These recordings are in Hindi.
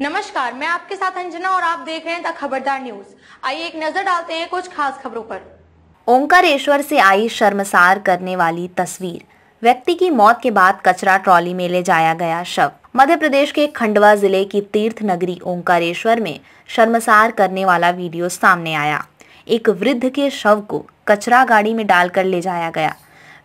नमस्कार मैं आपके साथ अंजना और आप देख रहे हैं खबरदार न्यूज आइए एक नजर डालते हैं कुछ खास खबरों पर ओंकारेश्वर से आई शर्मसार करने वाली तस्वीर व्यक्ति की मौत के बाद कचरा ट्रॉली में ले जाया गया शव मध्य प्रदेश के खंडवा जिले की तीर्थ नगरी ओंकारेश्वर में शर्मसार करने वाला वीडियो सामने आया एक वृद्ध के शव को कचरा गाड़ी में डालकर ले जाया गया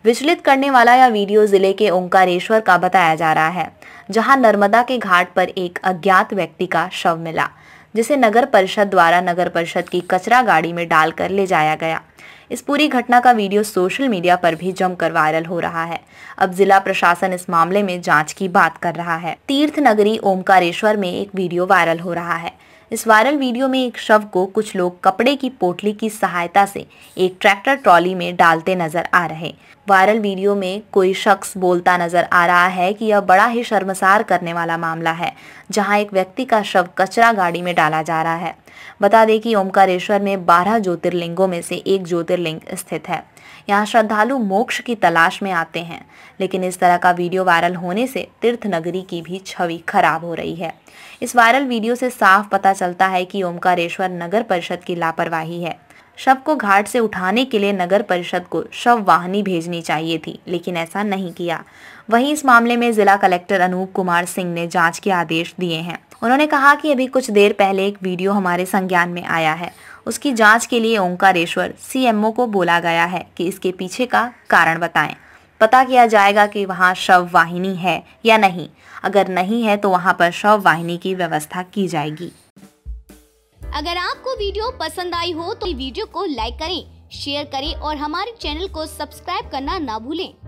विचलित करने वाला यह वीडियो जिले के ओंकारेश्वर का बताया जा रहा है जहां नर्मदा के घाट पर एक अज्ञात व्यक्ति का शव मिला जिसे नगर परिषद द्वारा नगर परिषद की कचरा गाड़ी में डालकर ले जाया गया इस पूरी घटना का वीडियो सोशल मीडिया पर भी जमकर वायरल हो रहा है अब जिला प्रशासन इस मामले में जांच की बात कर रहा है तीर्थ नगरी ओमकारेश्वर में एक वीडियो वायरल हो रहा है इस वायरल वीडियो में एक शव को कुछ लोग कपड़े की पोटली की सहायता से एक ट्रैक्टर ट्रॉली में डालते नजर आ रहे वायरल वीडियो में कोई शख्स बोलता नजर आ रहा है कि यह बड़ा ही शर्मसार करने वाला मामला है जहां एक व्यक्ति का शव कचरा गाड़ी में डाला जा रहा है बता दें कि ओमकारेश्वर में बारह ज्योतिर्लिंगों में से एक ज्योतिर्लिंग स्थित है यहाँ श्रद्धालु मोक्ष की तलाश में आते हैं लेकिन इस तरह का वीडियो वायरल होने से तीर्थ नगरी की भी छवि खराब हो रही है इस वायरल वीडियो से साफ पता चलता है कि ओमकारेश्वर नगर परिषद की लापरवाही है शव को घाट से उठाने के लिए नगर परिषद को शव वाहनी भेजनी चाहिए थी लेकिन ऐसा नहीं किया वहीं इस मामले में जिला कलेक्टर अनूप कुमार सिंह ने जांच के आदेश दिए हैं उन्होंने कहा कि अभी कुछ देर पहले एक वीडियो हमारे संज्ञान में आया है उसकी जांच के लिए ओंकारेश्वर सीएमओ को बोला गया है कि इसके पीछे का कारण बताएं पता किया जाएगा कि वहाँ शव वाहिनी है या नहीं अगर नहीं है तो वहाँ पर शव वाहिनी की व्यवस्था की जाएगी अगर आपको वीडियो पसंद आई हो तो वीडियो को लाइक करें शेयर करें और हमारे चैनल को सब्सक्राइब करना ना भूलें